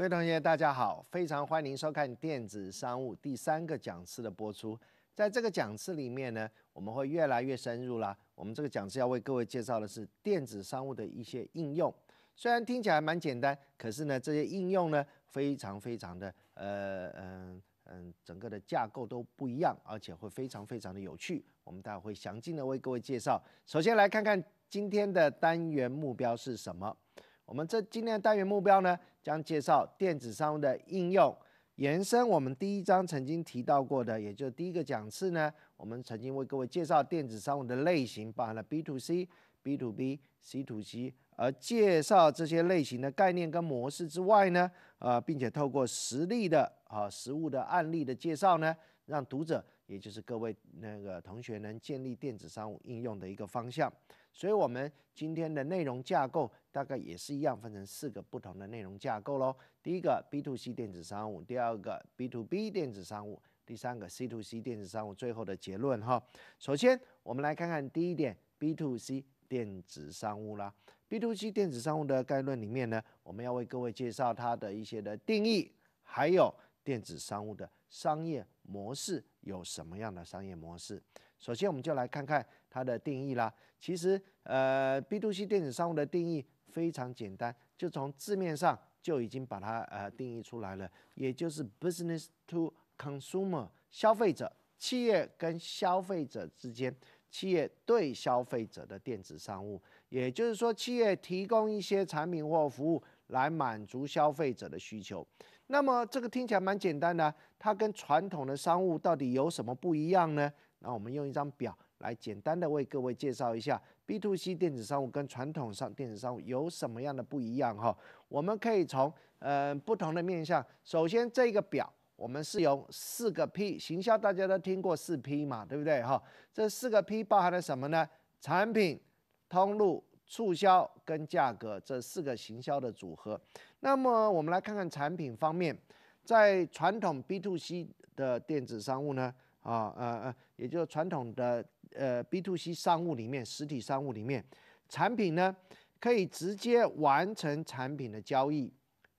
各位同学，大家好！非常欢迎收看电子商务第三个讲次的播出。在这个讲次里面呢，我们会越来越深入啦。我们这个讲次要为各位介绍的是电子商务的一些应用。虽然听起来蛮简单，可是呢，这些应用呢，非常非常的呃嗯嗯，整个的架构都不一样，而且会非常非常的有趣。我们待会会详尽的为各位介绍。首先来看看今天的单元目标是什么。我们这今天的单元目标呢？将介绍电子商务的应用，延伸我们第一章曾经提到过的，也就第一个讲次呢，我们曾经为各位介绍电子商务的类型，包含了 B to C、B to B、C to C，而介绍这些类型的概念跟模式之外呢，呃，并且透过实例的啊实物的案例的介绍呢，让读者也就是各位那个同学能建立电子商务应用的一个方向，所以我们今天的内容架构。大概也是一样，分成四个不同的内容架构喽。第一个 B to C 电子商务，第二个 B to B 电子商务，第三个 C to C 电子商务。最后的结论哈。首先，我们来看看第一点 B to C 电子商务啦。B to C 电子商务的概论里面呢，我们要为各位介绍它的一些的定义，还有电子商务的商业模式有什么样的商业模式。首先，我们就来看看它的定义啦。其实，呃，B to C 电子商务的定义。非常简单，就从字面上就已经把它呃定义出来了，也就是 business to consumer 消费者企业跟消费者之间企业对消费者的电子商务，也就是说企业提供一些产品或服务来满足消费者的需求。那么这个听起来蛮简单的，它跟传统的商务到底有什么不一样呢？那我们用一张表来简单的为各位介绍一下。B to C 电子商务跟传统上电子商务有什么样的不一样哈？我们可以从呃不同的面向。首先，这个表我们是由四个 P 行销，大家都听过四 P 嘛，对不对哈？这四个 P 包含了什么呢？产品、通路、促销跟价格这四个行销的组合。那么我们来看看产品方面，在传统 B to C 的电子商务呢，啊啊啊，也就是传统的。呃，B to C 商务里面，实体商务里面，产品呢可以直接完成产品的交易。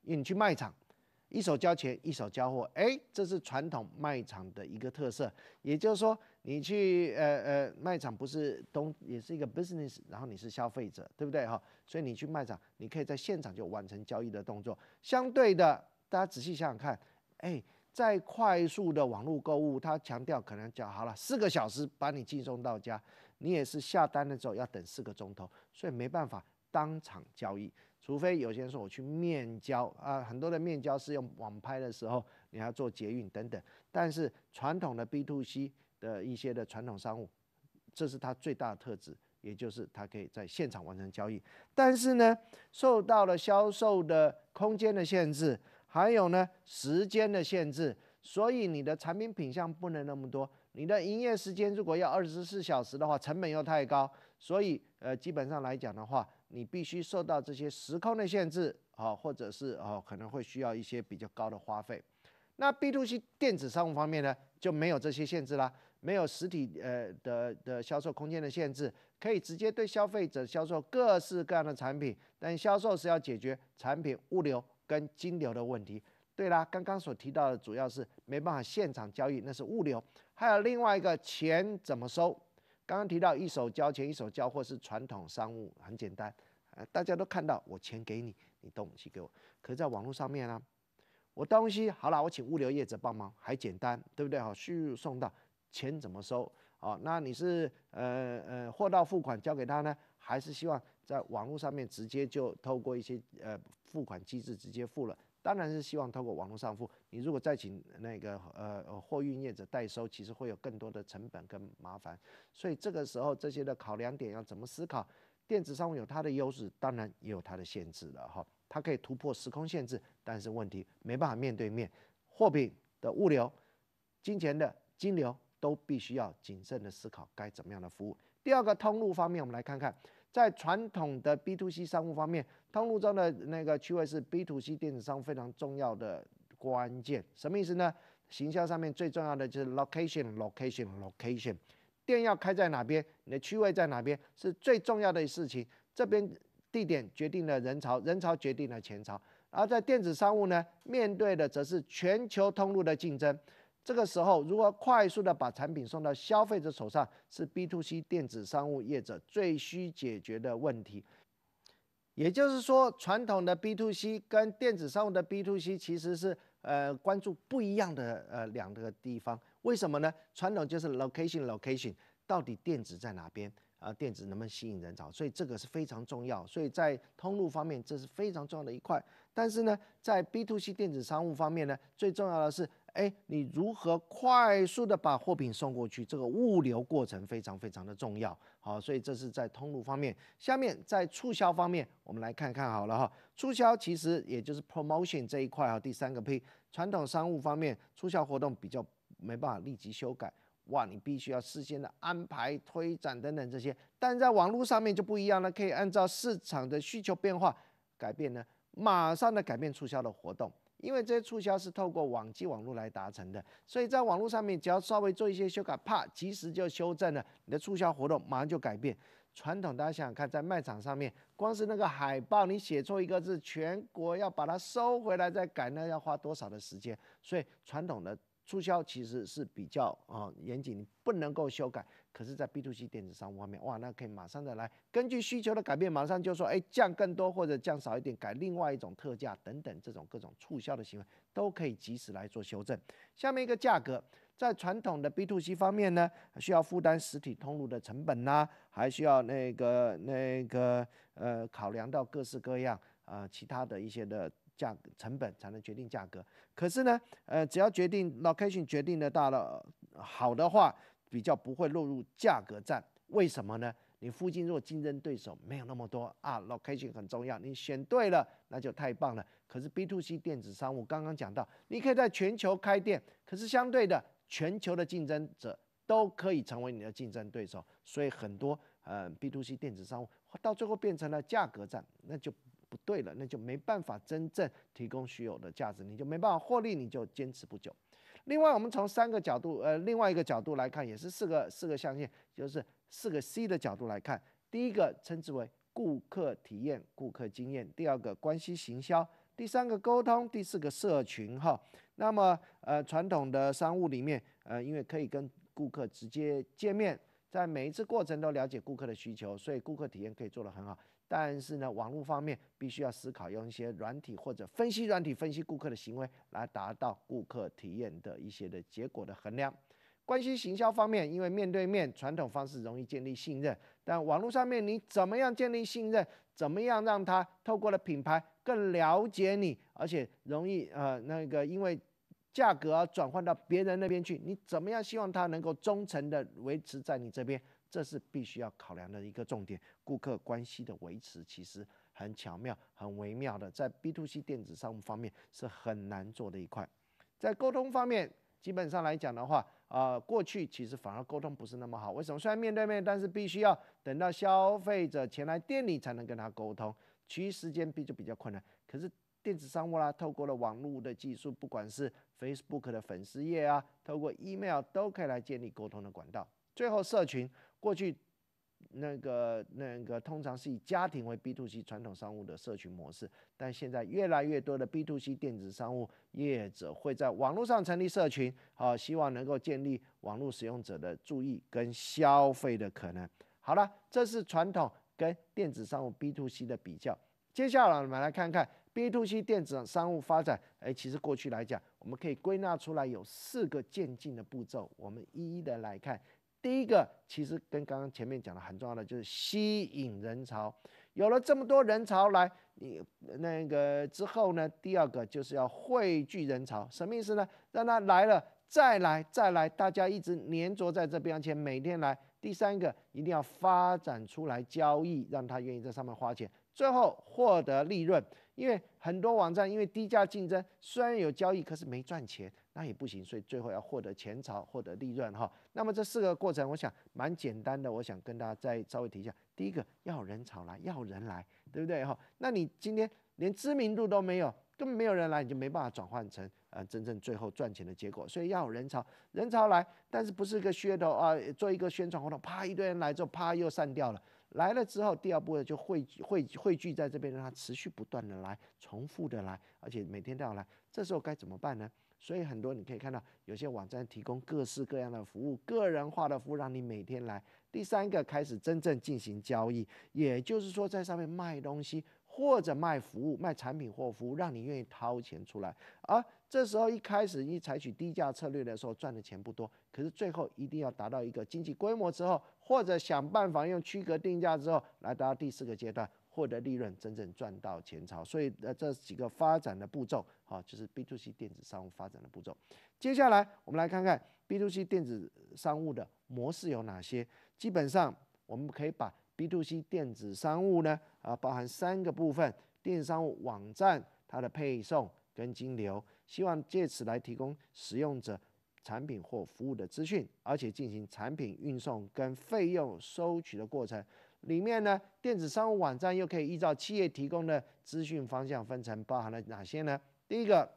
因为你去卖场，一手交钱，一手交货。哎，这是传统卖场的一个特色。也就是说，你去呃呃卖场，不是东也是一个 business，然后你是消费者，对不对哈？所以你去卖场，你可以在现场就完成交易的动作。相对的，大家仔细想看，哎。在快速的网络购物，他强调可能讲好了四个小时把你寄送到家，你也是下单的时候要等四个钟头，所以没办法当场交易。除非有些人说我去面交啊，很多的面交是用网拍的时候，你要做捷运等等。但是传统的 B to C 的一些的传统商务，这是它最大的特质，也就是它可以在现场完成交易。但是呢，受到了销售的空间的限制。还有呢，时间的限制，所以你的产品品相不能那么多。你的营业时间如果要二十四小时的话，成本又太高，所以呃，基本上来讲的话，你必须受到这些时空的限制啊，或者是啊，可能会需要一些比较高的花费。那 B to C 电子商务方面呢，就没有这些限制啦，没有实体呃的的销售空间的限制，可以直接对消费者销售各式各样的产品，但销售是要解决产品物流。跟金流的问题，对啦，刚刚所提到的主要是没办法现场交易，那是物流，还有另外一个钱怎么收？刚刚提到一手交钱一手交货是传统商务，很简单，呃，大家都看到我钱给你，你东西给我。可是在网络上面呢，我东西好了，我请物流业者帮忙，还简单，对不对？好，输入送到，钱怎么收？啊，那你是呃呃货到付款交给他呢，还是希望？在网络上面直接就透过一些呃付款机制直接付了，当然是希望透过网络上付。你如果再请那个呃货运业者代收，其实会有更多的成本跟麻烦。所以这个时候这些的考量点要怎么思考？电子商务有它的优势，当然也有它的限制了哈。它可以突破时空限制，但是问题没办法面对面。货品的物流、金钱的金流都必须要谨慎的思考该怎么样的服务。第二个通路方面，我们来看看。在传统的 B to C 商务方面，通路中的那个区位是 B to C 电商非常重要的关键。什么意思呢？行销上面最重要的就是 location，location，location，店要开在哪边，你的区位在哪边是最重要的事情。这边地点决定了人潮，人潮决定了钱潮。而在电子商务呢，面对的则是全球通路的竞争。这个时候，如何快速的把产品送到消费者手上，是 B to C 电子商务业者最需解决的问题。也就是说，传统的 B to C 跟电子商务的 B to C 其实是呃关注不一样的呃两个地方。为什么呢？传统就是 location，location，到底电子在哪边啊？电子能不能吸引人潮？所以这个是非常重要。所以在通路方面，这是非常重要的一块。但是呢，在 B to C 电子商务方面呢，最重要的是。哎，你如何快速的把货品送过去？这个物流过程非常非常的重要。好，所以这是在通路方面。下面在促销方面，我们来看看好了哈。促销其实也就是 promotion 这一块哈，第三个 P。传统商务方面，促销活动比较没办法立即修改，哇，你必须要事先的安排推展等等这些。但在网络上面就不一样了，可以按照市场的需求变化改变呢，马上的改变促销的活动。因为这些促销是透过网际网络来达成的，所以在网络上面，只要稍微做一些修改，啪，及时就修正了。你的促销活动马上就改变。传统大家想想看，在卖场上面，光是那个海报，你写错一个字，全国要把它收回来再改，那要花多少的时间？所以传统的。促销其实是比较啊严谨，不能够修改。可是，在 B to C 电子商务方面，哇，那可以马上的来，根据需求的改变，马上就说，哎，降更多或者降少一点，改另外一种特价等等，这种各种促销的行为都可以及时来做修正。下面一个价格，在传统的 B to C 方面呢，需要负担实体通路的成本呐，还需要那个那个呃，考量到各式各样啊其他的一些的。价格成本才能决定价格，可是呢，呃，只要决定 location 决定的大了好的话，比较不会落入价格战。为什么呢？你附近如果竞争对手没有那么多啊，location 很重要，你选对了那就太棒了。可是 B to C 电子商务刚刚讲到，你可以在全球开店，可是相对的，全球的竞争者都可以成为你的竞争对手，所以很多呃 B to C 电子商务到最后变成了价格战，那就。不对了，那就没办法真正提供虚有的价值，你就没办法获利，你就坚持不久。另外，我们从三个角度，呃，另外一个角度来看，也是四个四个象限，就是四个 C 的角度来看。第一个称之为顾客体验、顾客经验；第二个关系行销；第三个沟通；第四个社群哈。那么，呃，传统的商务里面，呃，因为可以跟顾客直接见面，在每一次过程都了解顾客的需求，所以顾客体验可以做得很好。但是呢，网络方面必须要思考用一些软体或者分析软体分析顾客的行为，来达到顾客体验的一些的结果的衡量。关系行销方面，因为面对面传统方式容易建立信任，但网络上面你怎么样建立信任？怎么样让他透过了品牌更了解你，而且容易呃那个因为价格而转换到别人那边去？你怎么样希望他能够忠诚的维持在你这边？这是必须要考量的一个重点，顾客关系的维持其实很巧妙、很微妙的，在 B to C 电子商务方面是很难做的一块。在沟通方面，基本上来讲的话，呃，过去其实反而沟通不是那么好。为什么？虽然面对面，但是必须要等到消费者前来店里才能跟他沟通，其余时间就比较困难。可是电子商务啦，透过了网络的技术，不管是 Facebook 的粉丝页啊，透过 Email 都可以来建立沟通的管道。最后，社群。过去那个那个通常是以家庭为 B to C 传统商务的社群模式，但现在越来越多的 B to C 电子商务业者会在网络上成立社群，好，希望能够建立网络使用者的注意跟消费的可能。好了，这是传统跟电子商务 B to C 的比较。接下来我们来看看 B to C 电子商务发展。哎，其实过去来讲，我们可以归纳出来有四个渐进的步骤，我们一一的来看。第一个其实跟刚刚前面讲的很重要的就是吸引人潮，有了这么多人潮来，你那个之后呢？第二个就是要汇聚人潮，什么意思呢？让他来了再来再来，大家一直粘着在这边而且每天来。第三个一定要发展出来交易，让他愿意在上面花钱，最后获得利润。因为很多网站因为低价竞争，虽然有交易，可是没赚钱。那也不行，所以最后要获得钱潮，获得利润哈。那么这四个过程，我想蛮简单的。我想跟大家再稍微提一下：第一个要人潮来，要人来，对不对哈？那你今天连知名度都没有，根本没有人来，你就没办法转换成呃真正最后赚钱的结果。所以要人潮，人潮来，但是不是个噱头啊？做一个宣传活动，啪一堆人来之后，啪又散掉了。来了之后，第二步就汇汇汇聚在这边，让它持续不断的来，重复的来，而且每天都要来。这时候该怎么办呢？所以很多你可以看到，有些网站提供各式各样的服务，个人化的服务，让你每天来。第三个开始真正进行交易，也就是说在上面卖东西或者卖服务、卖产品或服务，让你愿意掏钱出来。而这时候一开始你采取低价策略的时候，赚的钱不多，可是最后一定要达到一个经济规模之后，或者想办法用区隔定价之后，来达到第四个阶段。获得利润，真正赚到钱潮，所以呃这几个发展的步骤，好，就是 B to C 电子商务发展的步骤。接下来我们来看看 B to C 电子商务的模式有哪些。基本上我们可以把 B to C 电子商务呢，啊，包含三个部分：电商网站、它的配送跟金流。希望借此来提供使用者产品或服务的资讯，而且进行产品运送跟费用收取的过程。里面呢，电子商务网站又可以依照企业提供的资讯方向分成，包含了哪些呢？第一个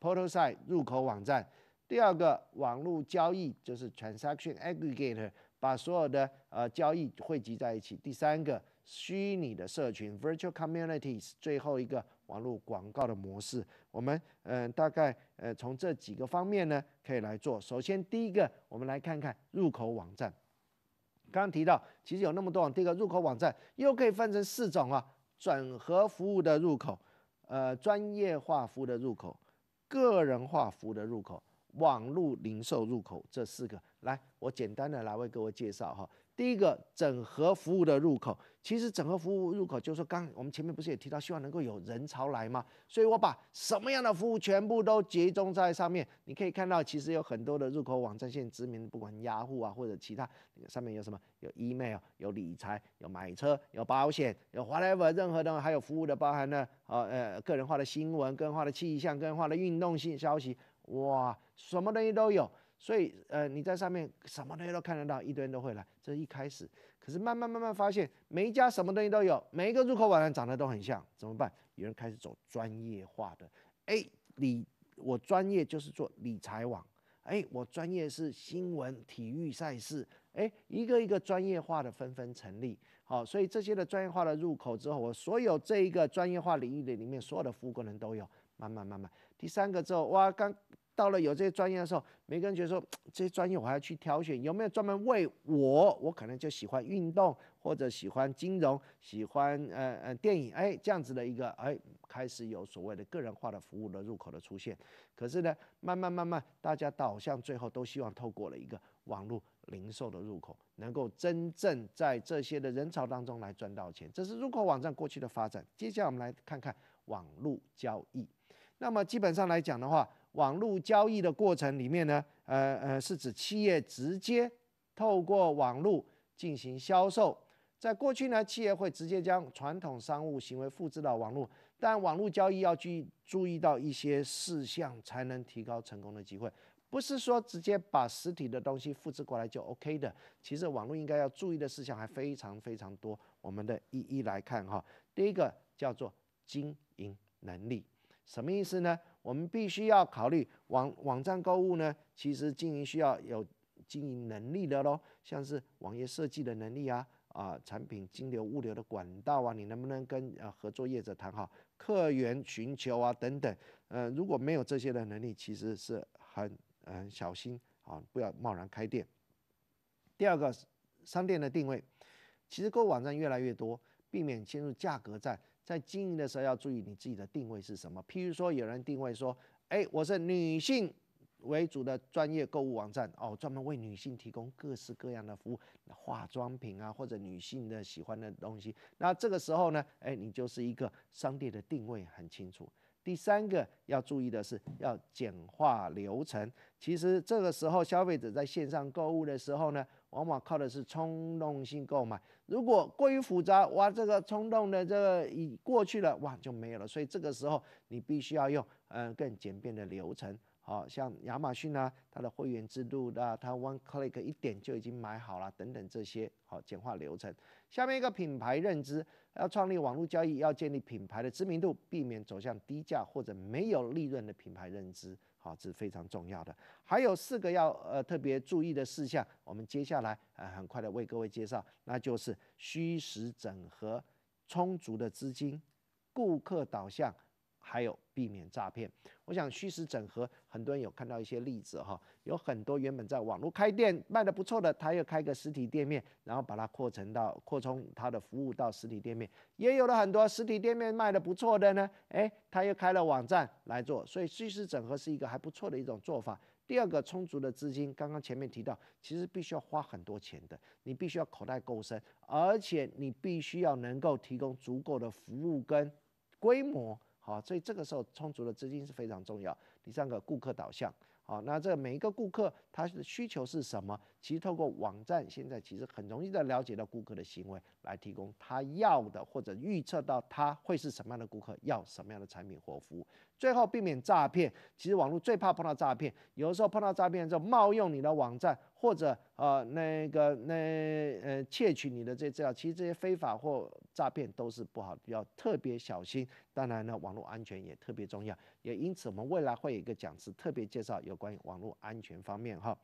，portal site 入口网站；第二个，网络交易就是 transaction aggregator，把所有的呃交易汇集在一起；第三个，虚拟的社群 virtual communities；最后一个，网络广告的模式。我们嗯，大概呃，从这几个方面呢，可以来做。首先，第一个，我们来看看入口网站。刚刚提到，其实有那么多网，第一个入口网站又可以分成四种啊：整合服务的入口、呃，专业化服务的入口、个人化服务的入口、网络零售入口。这四个，来，我简单的来为各位介绍哈。第一个整合服务的入口，其实整合服务入口就是说，刚我们前面不是也提到，希望能够有人潮来吗？所以我把什么样的服务全部都集中在上面。你可以看到，其实有很多的入口网站，现在知名不管雅虎啊，或者其他上面有什么，有 email，有理财，有买车，有保险，有 whatever 任何的，还有服务的包含呢，呃呃，个人化的新闻，个人化的气象，个人化的运动性消息，哇，什么东西都有。所以，呃，你在上面什么东西都看得到，一堆人都会来，这是一开始。可是慢慢慢慢发现，每一家什么东西都有，每一个入口网站长得都很像，怎么办？有人开始走专业化的，哎，理我专业就是做理财网，哎，我专业是新闻、体育赛事，哎，一个一个专业化的纷纷成立。好，所以这些的专业化的入口之后，我所有这一个专业化领域的里面所有的服务功能都有。慢慢慢慢，第三个之后，哇，刚。到了有这些专业的时候，每个人觉得说这些专业我还要去挑选，有没有专门为我？我可能就喜欢运动，或者喜欢金融，喜欢呃呃电影，哎，这样子的一个哎，开始有所谓的个人化的服务的入口的出现。可是呢，慢慢慢慢，大家导向最后都希望透过了一个网络零售的入口，能够真正在这些的人潮当中来赚到钱。这是入口网站过去的发展。接下来我们来看看网络交易。那么基本上来讲的话。网络交易的过程里面呢，呃呃，是指企业直接透过网络进行销售。在过去呢，企业会直接将传统商务行为复制到网络，但网络交易要注意注意到一些事项，才能提高成功的机会。不是说直接把实体的东西复制过来就 OK 的。其实网络应该要注意的事项还非常非常多，我们的一一来看哈。第一个叫做经营能力，什么意思呢？我们必须要考虑网网站购物呢，其实经营需要有经营能力的咯，像是网页设计的能力啊，啊，产品、金流、物流的管道啊，你能不能跟呃合作业者谈好客源寻求啊等等，呃，如果没有这些的能力，其实是很很小心啊，不要贸然开店。第二个，商店的定位，其实购物网站越来越多，避免陷入价格战。在经营的时候要注意你自己的定位是什么。譬如说，有人定位说：“哎，我是女性。”为主的专业购物网站哦，专门为女性提供各式各样的服务，化妆品啊或者女性的喜欢的东西。那这个时候呢，哎，你就是一个商店的定位很清楚。第三个要注意的是，要简化流程。其实这个时候消费者在线上购物的时候呢，往往靠的是冲动性购买。如果过于复杂，哇，这个冲动的这个已过去了，哇就没有了。所以这个时候你必须要用呃更简便的流程。哦，像亚马逊呢，它的会员制度的，它 one click 一点就已经买好了，等等这些，好简化流程。下面一个品牌认知，要创立网络交易，要建立品牌的知名度，避免走向低价或者没有利润的品牌认知，好是非常重要的。还有四个要呃特别注意的事项，我们接下来呃很快的为各位介绍，那就是虚实整合、充足的资金、顾客导向。还有避免诈骗，我想虚实整合，很多人有看到一些例子哈，有很多原本在网络开店卖的不错的，他又开个实体店面，然后把它扩成到扩充他的服务到实体店面，也有了很多实体店面卖的不错的呢，诶，他又开了网站来做，所以虚实整合是一个还不错的一种做法。第二个，充足的资金，刚刚前面提到，其实必须要花很多钱的，你必须要口袋够深，而且你必须要能够提供足够的服务跟规模。好，所以这个时候充足的资金是非常重要。第三个，顾客导向。好，那这每一个顾客他的需求是什么？其实透过网站，现在其实很容易的了解到顾客的行为，来提供他要的，或者预测到他会是什么样的顾客，要什么样的产品或服务。最后避免诈骗，其实网络最怕碰到诈骗，有的时候碰到诈骗之后冒用你的网站，或者呃那个那呃窃取你的这些资料，其实这些非法或诈骗都是不好，要特别小心。当然呢，网络安全也特别重要，也因此我们未来会有一个讲师特别介绍有关于网络安全方面哈。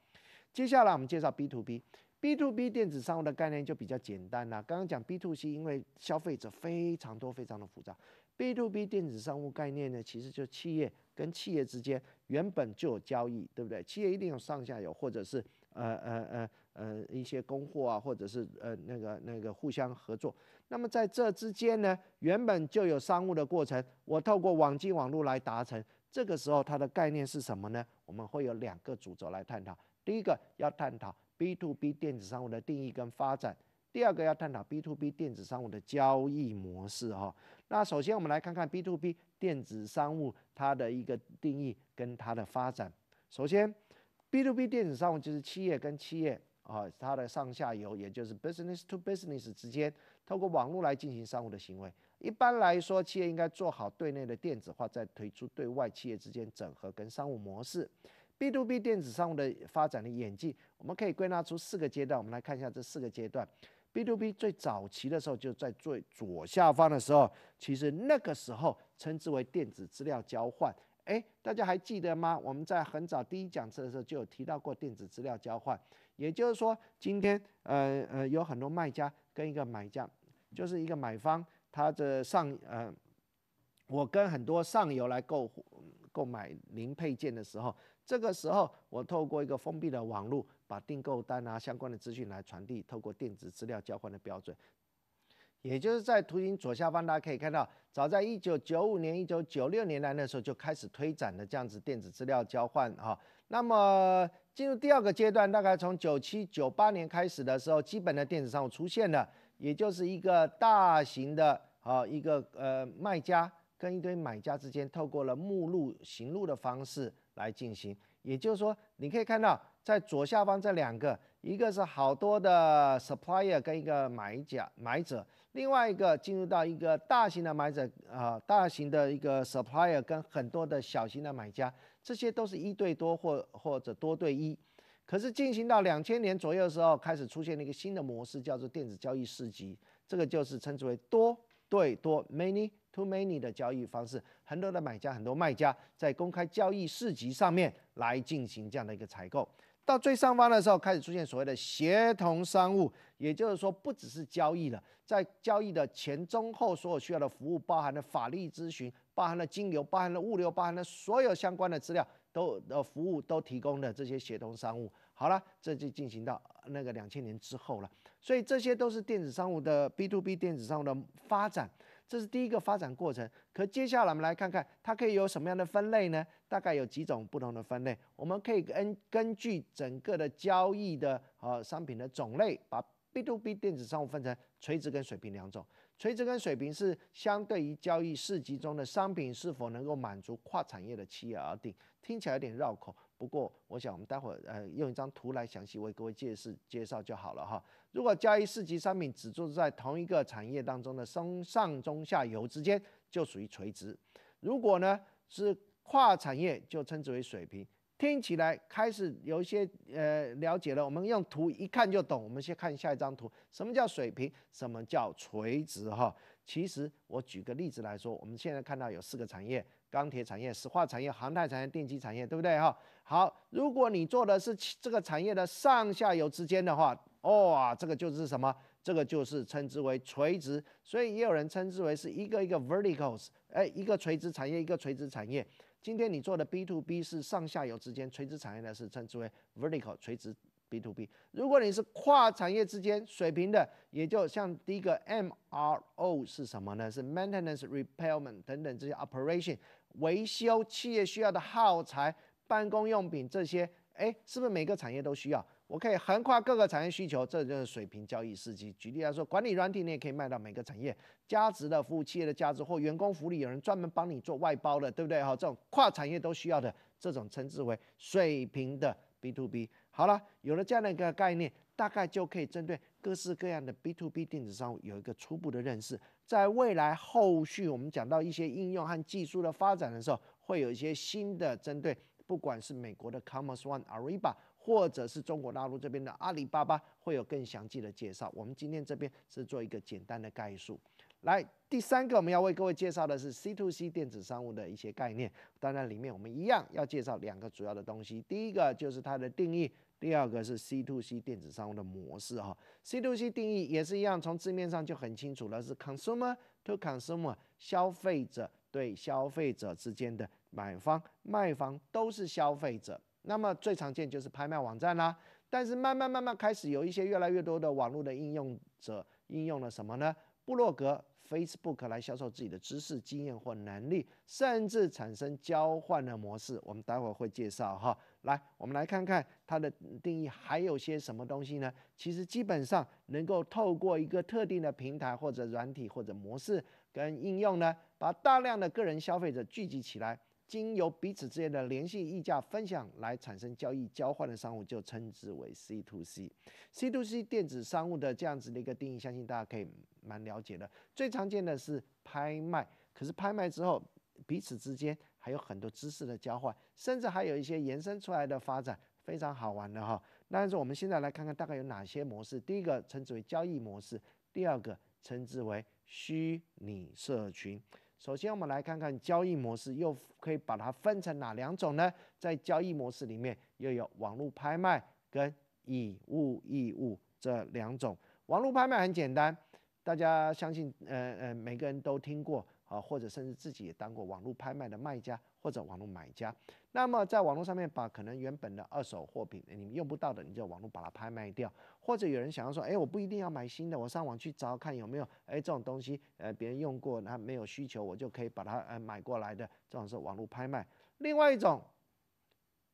接下来我们介绍 B to B，B to B 电子商务的概念就比较简单啦。刚刚讲 B to C，因为消费者非常多，非常的复杂。B to B 电子商务概念呢，其实就企业跟企业之间原本就有交易，对不对？企业一定有上下游，或者是呃呃呃呃一些供货啊，或者是呃那个那个互相合作。那么在这之间呢，原本就有商务的过程，我透过网际网络来达成。这个时候它的概念是什么呢？我们会有两个主轴来探讨。第一个要探讨 B to B 电子商务的定义跟发展。第二个要探讨 B to B 电子商务的交易模式哈。那首先我们来看看 B to B 电子商务它的一个定义跟它的发展。首先，B to B 电子商务就是企业跟企业啊，它的上下游，也就是 business to business 之间，透过网络来进行商务的行为。一般来说，企业应该做好对内的电子化，再推出对外企业之间整合跟商务模式。B to B 电子商务的发展的演进，我们可以归纳出四个阶段。我们来看一下这四个阶段。B to B 最早期的时候就在最左下方的时候，其实那个时候称之为电子资料交换。哎，大家还记得吗？我们在很早第一讲次的时候就有提到过电子资料交换。也就是说，今天呃呃有很多卖家跟一个买家，就是一个买方，他的上呃，我跟很多上游来购购买零配件的时候，这个时候我透过一个封闭的网络。把订购单啊相关的资讯来传递，透过电子资料交换的标准，也就是在图形左下方，大家可以看到，早在一九九五年、一九九六年来那时候就开始推展的这样子电子资料交换啊。那么进入第二个阶段，大概从九七、九八年开始的时候，基本的电子商务出现了，也就是一个大型的啊一个呃卖家跟一堆买家之间透过了目录行路的方式来进行。也就是说，你可以看到。在左下方这两个，一个是好多的 supplier 跟一个买家买者，另外一个进入到一个大型的买者，啊，大型的一个 supplier 跟很多的小型的买家，这些都是一对多或或者多对一。可是进行到两千年左右的时候，开始出现了一个新的模式，叫做电子交易市集，这个就是称之为多对多 （many to many） 的交易方式，很多的买家，很多卖家在公开交易市集上面来进行这样的一个采购。到最上方的时候，开始出现所谓的协同商务，也就是说，不只是交易了，在交易的前中后所有需要的服务，包含了法律咨询，包含了金流，包含了物流，包含了所有相关的资料都呃服务都提供的这些协同商务。好了，这就进行到那个两千年之后了，所以这些都是电子商务的 B to B 电子商务的发展。这是第一个发展过程。可接下来我们来看看它可以有什么样的分类呢？大概有几种不同的分类。我们可以根根据整个的交易的呃商品的种类，把 B to B 电子商务分成垂直跟水平两种。垂直跟水平是相对于交易市集中的商品是否能够满足跨产业的企业而定。听起来有点绕口，不过我想我们待会儿呃用一张图来详细为各位介绍介绍就好了哈。如果交易四级商品只做在同一个产业当中的上中下游之间，就属于垂直；如果呢是跨产业，就称之为水平。听起来开始有一些呃了解了，我们用图一看就懂。我们先看下一张图，什么叫水平，什么叫垂直？哈，其实我举个例子来说，我们现在看到有四个产业。钢铁产业、石化产业、航太产业、电机产业，对不对哈？好，如果你做的是这个产业的上下游之间的话，哇，这个就是什么？这个就是称之为垂直，所以也有人称之为是一个一个 verticals，哎，一个垂直产业，一个垂直产业。今天你做的 B to B 是上下游之间垂直产业呢是称之为 vertical 垂直 B to B。如果你是跨产业之间水平的，也就像第一个 M R O 是什么呢？是 maintenance, repairment 等等这些 operation。维修企业需要的耗材、办公用品这些，哎，是不是每个产业都需要？我可以横跨各个产业需求，这就是水平交易时机。举例来说，管理软体你也可以卖到每个产业，价值的服务企业的价值或员工福利，有人专门帮你做外包的，对不对？哈，这种跨产业都需要的这种称之为水平的 B to B。好了，有了这样的一个概念，大概就可以针对。各式各样的 B to B 电子商务有一个初步的认识，在未来后续我们讲到一些应用和技术的发展的时候，会有一些新的针对，不管是美国的 Comes One a r i b a 或者是中国大陆这边的阿里巴巴，会有更详细的介绍。我们今天这边是做一个简单的概述。来，第三个我们要为各位介绍的是 C to C 电子商务的一些概念，当然里面我们一样要介绍两个主要的东西，第一个就是它的定义。第二个是 C to C 电子商务的模式哈，C to C 定义也是一样，从字面上就很清楚了，是 consumer to consumer，消费者对消费者之间的买方卖方都是消费者。那么最常见就是拍卖网站啦，但是慢慢慢慢开始有一些越来越多的网络的应用者应用了什么呢？布洛格、Facebook 来销售自己的知识、经验或能力，甚至产生交换的模式，我们待会儿会介绍哈。来，我们来看看它的定义还有些什么东西呢？其实基本上能够透过一个特定的平台或者软体或者模式跟应用呢，把大量的个人消费者聚集起来，经由彼此之间的联系溢价分享来产生交易交换的商务，就称之为 C to C。C to C 电子商务的这样子的一个定义，相信大家可以蛮了解的。最常见的是拍卖，可是拍卖之后彼此之间。还有很多知识的交换，甚至还有一些延伸出来的发展，非常好玩的哈。但是我们现在来看看大概有哪些模式。第一个称之为交易模式，第二个称之为虚拟社群。首先我们来看看交易模式又可以把它分成哪两种呢？在交易模式里面又有网络拍卖跟以物易物这两种。网络拍卖很简单，大家相信呃呃每个人都听过。啊，或者甚至自己也当过网络拍卖的卖家或者网络买家，那么在网络上面把可能原本的二手货品，你们用不到的，你就网络把它拍卖掉，或者有人想要说，哎，我不一定要买新的，我上网去找看有没有，哎，这种东西，呃，别人用过，他没有需求，我就可以把它呃买过来的，这种是网络拍卖。另外一种。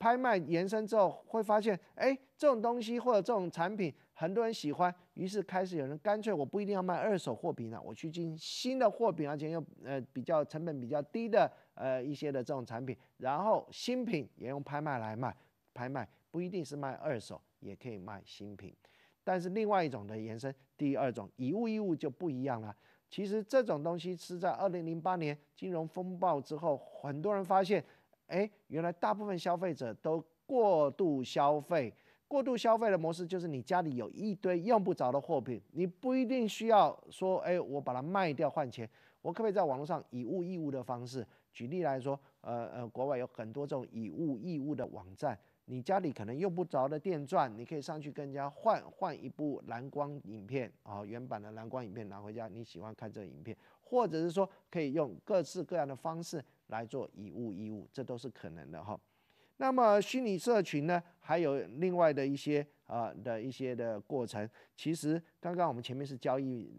拍卖延伸之后，会发现，哎，这种东西或者这种产品，很多人喜欢，于是开始有人干脆我不一定要卖二手货品了，我去进新的货品，而且用呃比较成本比较低的呃一些的这种产品，然后新品也用拍卖来卖，拍卖不一定是卖二手，也可以卖新品。但是另外一种的延伸，第二种以物易物就不一样了。其实这种东西是在二零零八年金融风暴之后，很多人发现。哎，原来大部分消费者都过度消费。过度消费的模式就是你家里有一堆用不着的货品，你不一定需要说，哎，我把它卖掉换钱。我可不可以在网络上以物易物的方式？举例来说，呃呃，国外有很多这种以物易物的网站。你家里可能用不着的电钻，你可以上去跟人家换换一部蓝光影片啊，原版的蓝光影片拿回家，你喜欢看这个影片，或者是说可以用各式各样的方式。来做以物易物，这都是可能的哈。那么虚拟社群呢，还有另外的一些啊的一些的过程。其实刚刚我们前面是交易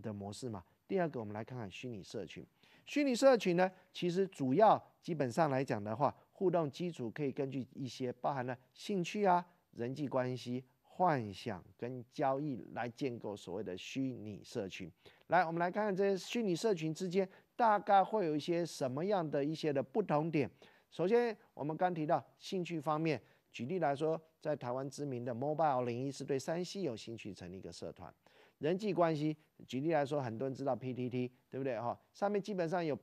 的模式嘛。第二个，我们来看看虚拟社群。虚拟社群呢，其实主要基本上来讲的话，互动基础可以根据一些包含了兴趣啊、人际关系、幻想跟交易来建构所谓的虚拟社群。来，我们来看看这些虚拟社群之间。大概会有一些什么样的一些的不同点？首先，我们刚提到兴趣方面，举例来说，在台湾知名的 mobile 零一是对山西有兴趣成立一个社团。人际关系，举例来说，很多人知道 PTT，对不对？哈，上面基本上有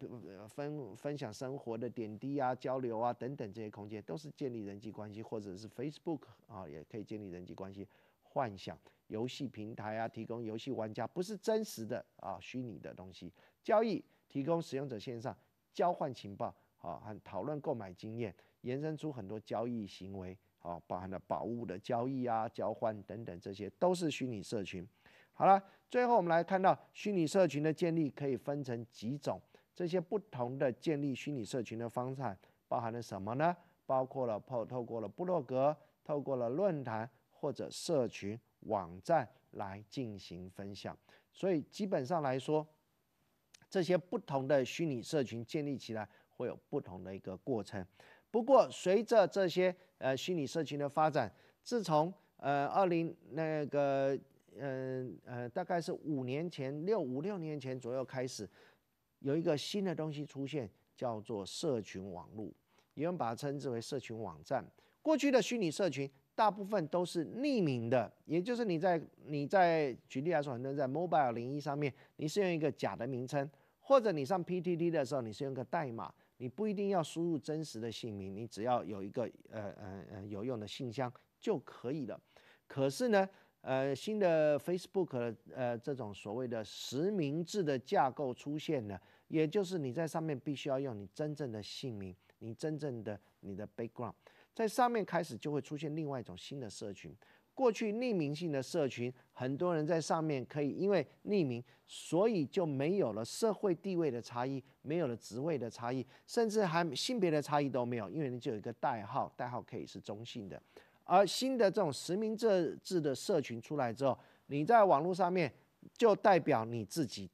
分分享生活的点滴啊、交流啊等等这些空间，都是建立人际关系，或者是 Facebook 啊也可以建立人际关系。幻想游戏平台啊，提供游戏玩家不是真实的啊，虚拟的东西交易。提供使用者线上交换情报啊，和讨论购买经验，延伸出很多交易行为啊，包含了宝物的交易啊、交换等等，这些都是虚拟社群。好了，最后我们来看到虚拟社群的建立可以分成几种，这些不同的建立虚拟社群的方式，包含了什么呢？包括了透透过了部落格、透过了论坛或者社群网站来进行分享。所以基本上来说。这些不同的虚拟社群建立起来会有不同的一个过程。不过，随着这些呃虚拟社群的发展，自从呃二零那个嗯呃大概是五年前六五六年前左右开始，有一个新的东西出现，叫做社群网络。有人把它称之为社群网站。过去的虚拟社群大部分都是匿名的，也就是你在你在举例来说，很多人在 Mobile 零一上面，你是用一个假的名称。或者你上 P T T 的时候，你是用个代码，你不一定要输入真实的姓名，你只要有一个呃呃呃有用的信箱就可以了。可是呢，呃，新的 Facebook 呃这种所谓的实名制的架构出现了，也就是你在上面必须要用你真正的姓名，你真正的你的 background，在上面开始就会出现另外一种新的社群。过去匿名性的社群，很多人在上面可以因为匿名，所以就没有了社会地位的差异，没有了职位的差异，甚至还性别的差异都没有，因为你就有一个代号，代号可以是中性的。而新的这种实名制制的社群出来之后，你在网络上面就代表你自己，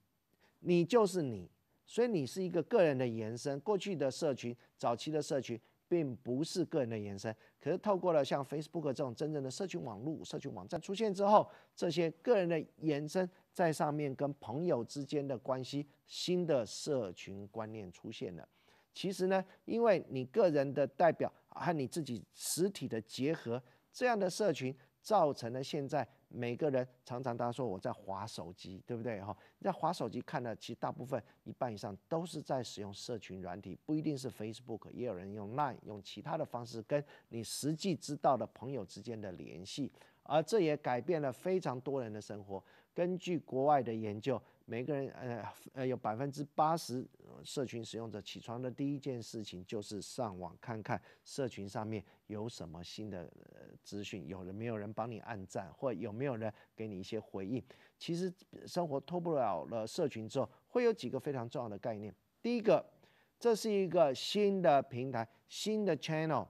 你就是你，所以你是一个个人的延伸。过去的社群，早期的社群。并不是个人的延伸，可是透过了像 Facebook 这种真正的社群网络、社群网站出现之后，这些个人的延伸在上面跟朋友之间的关系，新的社群观念出现了。其实呢，因为你个人的代表和你自己实体的结合，这样的社群造成了现在。每个人常常大家说我在划手机，对不对？哈，你在划手机看的，其实大部分一半以上都是在使用社群软体，不一定是 Facebook，也有人用 Line，用其他的方式跟你实际知道的朋友之间的联系，而这也改变了非常多人的生活。根据国外的研究。每个人，呃，呃，有百分之八十社群使用者起床的第一件事情就是上网看看社群上面有什么新的资讯，有人没有人帮你按赞，或有没有人给你一些回应。其实生活脱不了了社群之后，会有几个非常重要的概念。第一个，这是一个新的平台，新的 channel。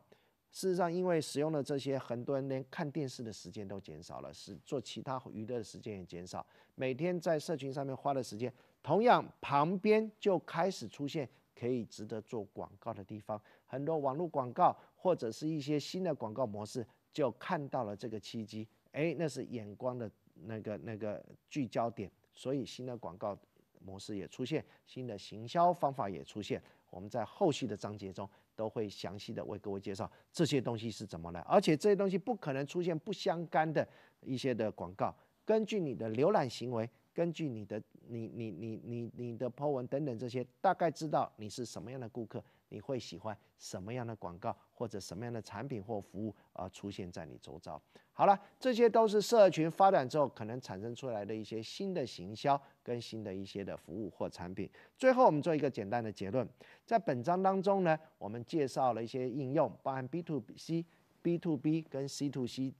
事实上，因为使用了这些，很多人连看电视的时间都减少了，是做其他娱乐的时间也减少。每天在社群上面花的时间，同样旁边就开始出现可以值得做广告的地方。很多网络广告或者是一些新的广告模式，就看到了这个契机。哎，那是眼光的那个那个聚焦点，所以新的广告模式也出现，新的行销方法也出现。我们在后续的章节中。都会详细的为各位介绍这些东西是怎么来，而且这些东西不可能出现不相干的一些的广告。根据你的浏览行为，根据你的你你你你你的 Po 文等等这些，大概知道你是什么样的顾客，你会喜欢什么样的广告或者什么样的产品或服务而出现在你周遭。好了，这些都是社群发展之后可能产生出来的一些新的行销。更新的一些的服务或产品。最后，我们做一个简单的结论。在本章当中呢，我们介绍了一些应用，包含 B to B、C、B to B 跟 C to C，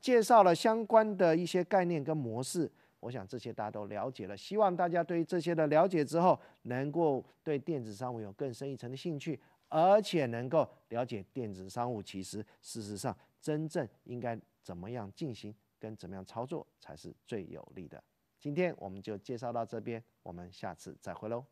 介绍了相关的一些概念跟模式。我想这些大家都了解了。希望大家对于这些的了解之后，能够对电子商务有更深一层的兴趣，而且能够了解电子商务其实事实上真正应该怎么样进行跟怎么样操作才是最有利的。今天我们就介绍到这边，我们下次再会喽。